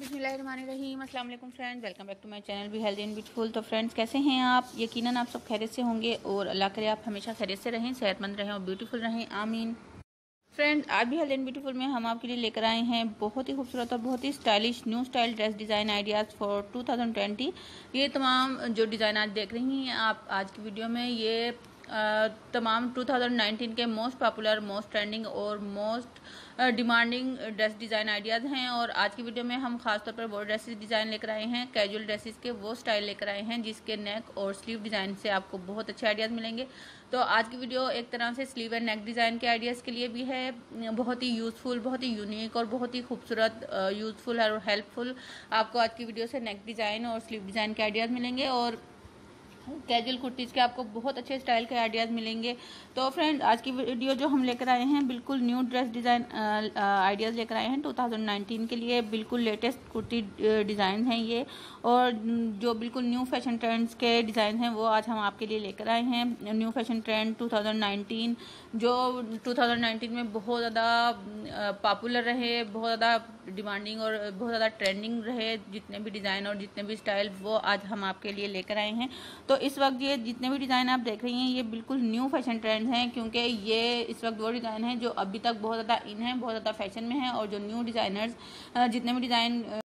बिसमीम असल friends welcome back to my channel भी हेल्दी एंड ब्यूटीफुल तो फ्रेंड्स कैसे हैं आप यकीनन आप सब खैरियत से होंगे और अल्लाह करे आप हमेशा खैरियत से रहें सेहतमंद रहें और ब्यूटीफुल रहें आमीन फ्रेंड्स आज भी हेल्दी एंड ब्यूटीफुल में हम आपके लिए लेकर आए हैं बहुत ही खूबसूरत और बहुत ही stylish new style dress design ideas for 2020 ये तमाम जो डिज़ाइन आज देख रही हैं आप आज की वीडियो में ये तमाम 2019 के मोस्ट पॉपुलर मोस्ट ट्रेंडिंग और most demanding dress design ideas हैं और आज की वीडियो में हम खासतौर पर वो ड्रेसेस डिज़ाइन लेकर आए हैं कैजुअल ड्रेसेस के वो स्टाइल लेकर आए हैं जिसके नेक और स्लीव डिज़ाइन से आपको बहुत अच्छे आइडियाज़ मिलेंगे तो आज की वीडियो एक तरह से स्लीव एंड नेक डिज़ाइन के आइडियाज़ के लिए भी है बहुत ही यूज़फुल बहुत ही यूनिक और बहुत ही खूबसूरत यूज़फुल और हेल्पफुल आपको आज की वीडियो से नेक डिज़ाइन और स्लीव डिज़ाइन के आइडियाज़ मिलेंगे और कैजुअल कुर्तीज़ के आपको बहुत अच्छे स्टाइल के आइडियाज़ मिलेंगे तो फ्रेंड आज की वीडियो जो हम लेकर आए हैं बिल्कुल न्यू ड्रेस डिज़ाइन आइडियाज़ लेकर आए हैं 2019 के लिए बिल्कुल लेटेस्ट कुर्ती डिज़ाइन हैं ये और जो बिल्कुल न्यू फैशन ट्रेंड्स के डिज़ाइन हैं वो आज हम आपके लिए लेकर आए हैं न्यू फैशन ट्रेंड टू जो टू में बहुत ज़्यादा पॉपुलर रहे बहुत ज़्यादा डिमांडिंग और बहुत ज़्यादा ट्रेंडिंग रहे जितने भी डिज़ाइन और जितने भी स्टाइल वो आज हम आपके लिए लेकर आए हैं तो इस वक्त ये जितने भी डिज़ाइन आप देख रही हैं ये बिल्कुल न्यू फैशन ट्रेंड हैं क्योंकि ये इस वक्त वो डिज़ाइन है जो अभी तक बहुत ज़्यादा इन है बहुत ज़्यादा फैशन में है और जो न्यू डिज़ाइनर्स जितने भी डिज़ाइन